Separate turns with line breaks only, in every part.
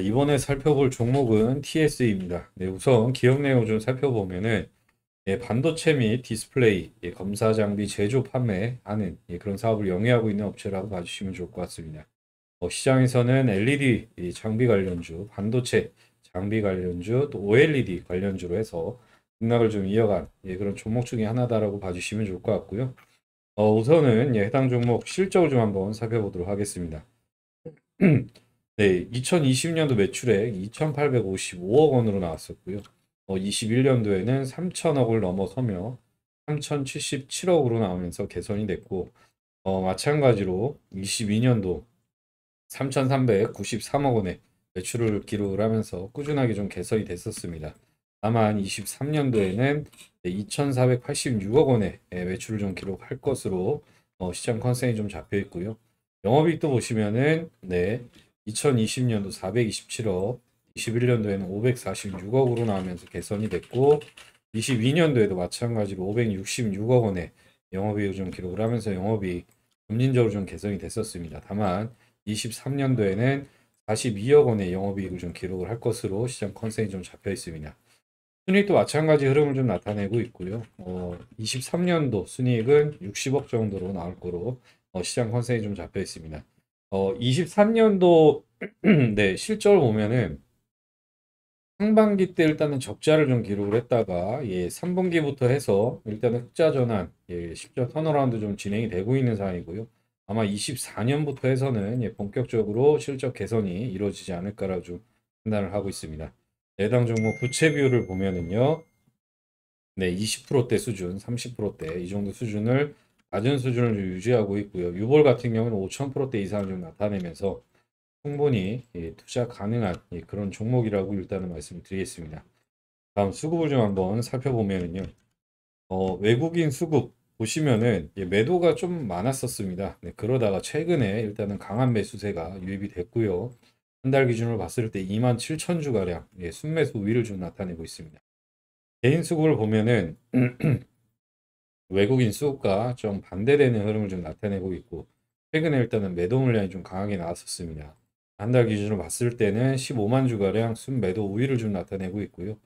이번에 살펴볼 종목은 TSE입니다. 네, 우선 기업 내용 좀 살펴보면은 예, 반도체 및 디스플레이, 예, 검사 장비 제조 판매하는 예, 그런 사업을 영위하고 있는 업체라고 봐주시면 좋을 것 같습니다. 어, 시장에서는 LED 예, 장비 관련주, 반도체 장비 관련주, 또 OLED 관련주로 해서 등락을 좀 이어간 예, 그런 종목 중의 하나다라고 봐주시면 좋을 것 같고요. 어, 우선은 예, 해당 종목 실적을 좀 한번 살펴보도록 하겠습니다. 네, 2020년도 매출액 2,855억 원으로 나왔었고요. 어, 21년도에는 3,000억을 넘어서며 3,077억으로 나오면서 개선이 됐고 어, 마찬가지로 22년도 3,393억 원의 매출을 기록을 하면서 꾸준하게 좀 개선이 됐었습니다. 다만 23년도에는 2,486억 원의 매출을 좀 기록할 것으로 어, 시장 컨셉이좀 잡혀 있고요. 영업이익도 보시면은 네 2020년도 427억, 21년도에는 546억으로 나오면서 개선이 됐고 22년도에도 마찬가지로 566억 원의 영업이익을 좀 기록을 하면서 영업이 점진적으로 좀 개선이 됐었습니다. 다만 23년도에는 42억 원의 영업이익을 좀 기록을 할 것으로 시장 컨셉이좀 잡혀 있습니다. 순이익도 마찬가지 흐름을 좀 나타내고 있고요. 어, 23년도 순이익은 60억 정도로 나올 거로 어, 시장 컨셉이좀 잡혀 있습니다. 어, 23년도 네, 실적을 보면은 상반기 때 일단은 적자를 좀 기록을 했다가 예, 3분기부터 해서 일단은 흑자 전환, 예, 실적 터어라운드좀 진행이 되고 있는 상황이고요. 아마 24년부터 해서는 예, 본격적으로 실적 개선이 이루어지지 않을까라고 좀 판단을 하고 있습니다. 내당 종목 부채 비율을 보면은요. 네, 20%대 수준, 30%대 이 정도 수준을 낮은 수준을 유지하고 있고요. 유볼 같은 경우는 5,000%대 이상을 좀 나타내면서 충분히 예, 투자 가능한 예, 그런 종목이라고 일단은 말씀드리겠습니다. 다음 수급을 좀 한번 살펴보면요. 어, 외국인 수급 보시면은 예, 매도가 좀 많았었습니다. 네, 그러다가 최근에 일단은 강한 매수세가 유입이 됐고요. 한 달 기준으로 봤을 때 2만 7천 주가량 예, 순매수 위를 좀 나타내고 있습니다. 개인 수급을 보면은 외국인 수급과 좀 반대되는 흐름을 좀 나타내고 있고 최근에 일단은 매도 물량이 좀 강하게 나왔었습니다. 한 달 기준으로 봤을 때는 15만 주가량 순매도 우위를 좀 나타내고 있고요.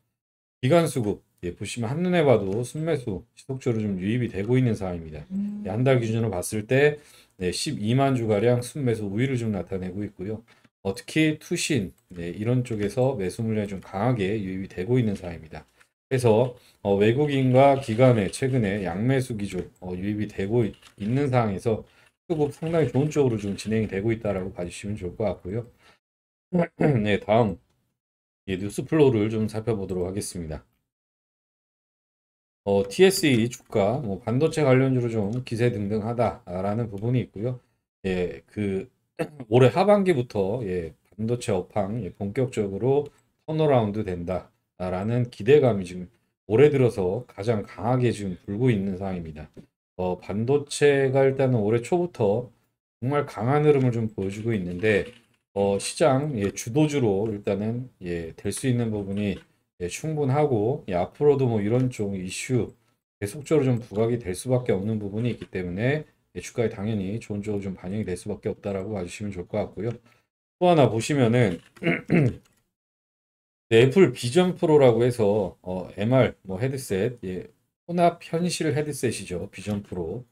기간 수급 예, 보시면 한눈에 봐도 순매수 지속적으로 좀 유입이 되고 있는 상황입니다. 음. 예, 한달 기준으로 봤을 때 네, 12만 주가량 순매수 우위를 좀 나타내고 있고요. 어, 특히 투신 네, 이런 쪽에서 매수 물량이 좀 강하게 유입이 되고 있는 상황입니다. 해서 어, 외국인과 기관의 최근에 양매수 기조 어, 유입이 되고 있, 는 상황에서 수급 상당히 좋은 쪽으로 좀 진행이 되고 있다라고 봐주시면 좋을 것 같고요. 네, 다음 예, 뉴스 플로우를 좀 살펴보도록 하겠습니다. 어, TSE 주가 뭐 반도체 관련주로 좀 기세 등등하다라는 부분이 있고요. 예, 그 올해 하반기부터 예, 반도체 업황 예, 본격적으로 턴어라운드 된다. 라는 기대감이 지금 올해 들어서 가장 강하게 지금 불고 있는 상황입니다. 어, 반도체가 일단은 올해 초부터 정말 강한 흐름을 좀 보여주고 있는데 어, 시장 예, 주도주로 일단은 예, 될 수 있는 부분이 예, 충분하고 예, 앞으로도 뭐 이런 쪽 이슈 계속적으로 좀 부각이 될 수밖에 없는 부분이 있기 때문에 예, 주가에 당연히 좋은 쪽으로 좀 반영이 될 수밖에 없다라고 봐주시면 좋을 것 같고요. 또 하나 보시면은 네, 애플 비전 프로라고 해서 어, MR 뭐 헤드셋, 예, 혼합 현실 헤드셋이죠. 비전 프로.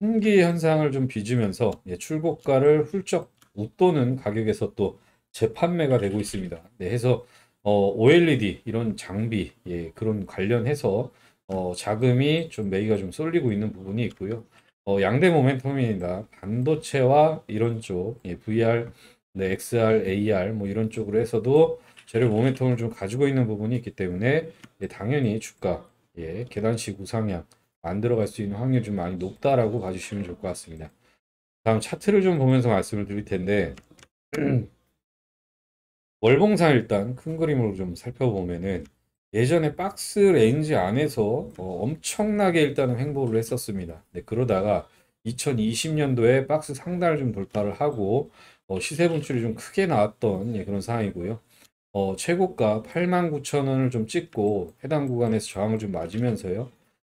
홍기 현상을 좀 빚으면서 예, 출고가를 훌쩍 웃도는 가격에서 또 재판매가 되고 있습니다. 네, 해서 어, OLED 이런 장비 예, 그런 관련해서 어, 자금이 좀 매기가 좀 쏠리고 있는 부분이 있고요. 어, 양대 모멘텀입니다. 반도체와 이런 쪽 예, VR, 네, XR, AR 뭐 이런 쪽으로 해서도 재료 모멘텀을 좀 가지고 있는 부분이 있기 때문에 예, 당연히 주가 예, 계단식 우상향 만 들어갈 수 있는 확률이 좀 많이 높다라고 봐주시면 좋을 것 같습니다. 다음 차트를 좀 보면서 말씀을 드릴 텐데 월봉상 일단 큰 그림으로 좀 살펴보면은 예전에 박스 레인지 안에서 어, 엄청나게 일단은 횡보를 했었습니다. 네, 그러다가 2020년도에 박스 상단을 좀 돌파를 하고 어, 시세 분출이 좀 크게 나왔던 예, 그런 상황이고요. 어, 최고가 89,000원을 좀 찍고 해당 구간에서 저항을 좀 맞으면서요.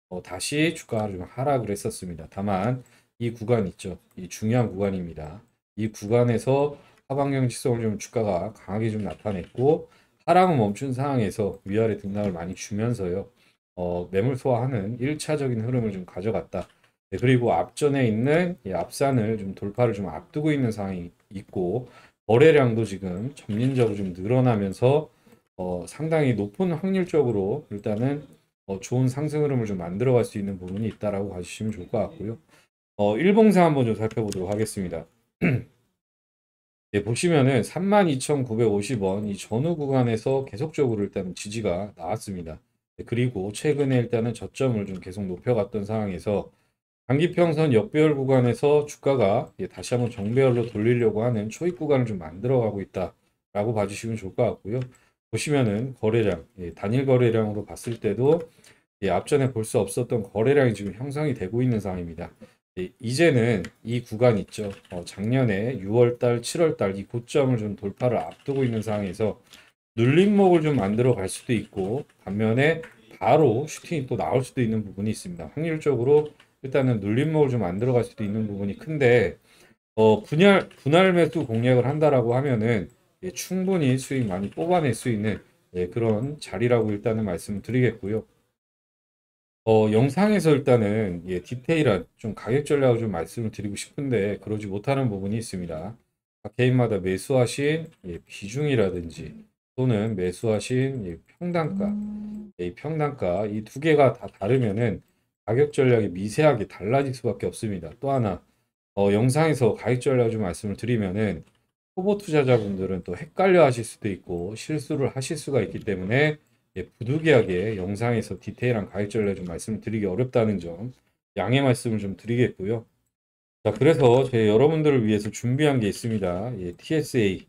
어, 다시 주가를 좀 하락을 했었습니다. 다만 이 구간 있죠. 이 중요한 구간입니다. 이 구간에서 하방경직성을 좀 주가가 강하게 좀 나타냈고 하락은 멈춘 상황에서 위아래 등락을 많이 주면서요. 어, 매물 소화하는 1차적인 흐름을 좀 가져갔다. 네, 그리고 앞전에 있는 이 앞산을 좀 돌파를 좀 앞두고 있는 상황이 있고 거래량도 지금 점진적으로 좀 늘어나면서 어, 상당히 높은 확률적으로 일단은 어, 좋은 상승 흐름을 좀 만들어갈 수 있는 부분이 있다라고 봐주시면 좋을 것 같고요. 어, 일봉사 한번 좀 살펴보도록 하겠습니다. 네, 보시면은 32,950원 이 전후 구간에서 계속적으로 일단 지지가 나왔습니다. 네, 그리고 최근에 일단은 저점을 좀 계속 높여갔던 상황에서 장기평선 역배열 구간에서 주가가 예, 다시 한번 정배열로 돌리려고 하는 초입 구간을 좀 만들어가고 있다라고 봐주시면 좋을 것 같고요. 보시면은 거래량, 예, 단일 거래량으로 봤을 때도 예, 앞전에 볼 수 없었던 거래량이 지금 형성이 되고 있는 상황입니다. 이제는 이 구간 있죠. 어, 작년에 6월달, 7월달 이 고점을 좀 돌파를 앞두고 있는 상황에서 눌림목을 좀 만들어 갈 수도 있고 반면에 바로 슈팅이 또 나올 수도 있는 부분이 있습니다. 확률적으로 일단은 눌림목을 좀만 들어갈 수도 있는 부분이 큰데 어, 분할 분할 매수 공략을 한다라고 하면은 예, 충분히 수익 많이 뽑아낼 수 있는 예, 그런 자리라고 일단은 말씀을 드리겠고요. 어, 영상에서 일단은 예, 디테일한 좀 가격 전략을 좀 말씀을 드리고 싶은데 그러지 못하는 부분이 있습니다. 개인마다 매수하신 예, 비중이라든지 또는 매수하신 예, 평단가, 음. 예, 이 평단가 이 두 개가 다 다르면은 가격 전략이 미세하게 달라질 수밖에 없습니다. 또 하나 어, 영상에서 가격 전략 을좀 말씀을 드리면은 초보 투자자분들은 또 헷갈려 하실 수도 있고 실수를 하실 수가 있기 때문에 예, 부득이하게 영상에서 디테일한 가격 전략 을좀 말씀을 드리기 어렵다는 점 양해 말씀을 좀 드리겠고요. 자 그래서 제 여러분들을 위해서 준비한 게 있습니다. 예, TSA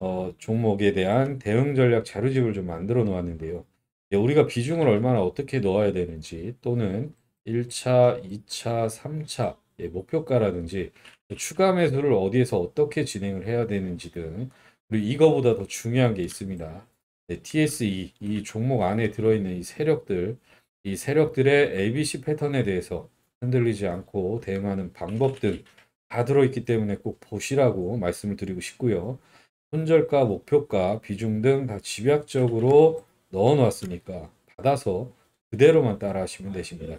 어, 종목에 대한 대응 전략 자료집을 좀 만들어 놓았는데요. 예, 우리가 비중을 얼마나 어떻게 넣어야 되는지 또는 1차, 2차, 3차 예, 목표가라든지 추가 매수를 어디에서 어떻게 진행을 해야 되는지 등 그리고 이거보다 더 중요한 게 있습니다. 네, TSE 이 종목 안에 들어있는 이 세력들 이 세력들의 ABC 패턴에 대해서 흔들리지 않고 대응하는 방법 등 다 들어있기 때문에 꼭 보시라고 말씀을 드리고 싶고요. 손절가, 목표가, 비중 등 다 집약적으로 넣어놨으니까 받아서 그대로만 따라 하시면 되십니다.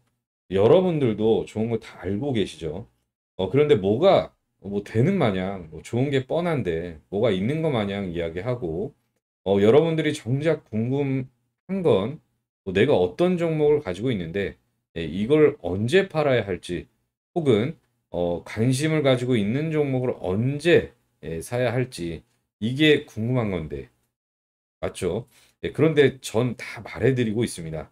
여러분들도 좋은 거 다 알고 계시죠. 어, 그런데 뭐가 뭐 되는 마냥 뭐 좋은 게 뻔한데 뭐가 있는 거 마냥 이야기하고 어, 여러분들이 정작 궁금한 건 뭐 내가 어떤 종목을 가지고 있는데 예, 이걸 언제 팔아야 할지 혹은 어, 관심을 가지고 있는 종목을 언제 예, 사야 할지 이게 궁금한 건데 맞죠? 예, 그런데 전 다 말해드리고 있습니다.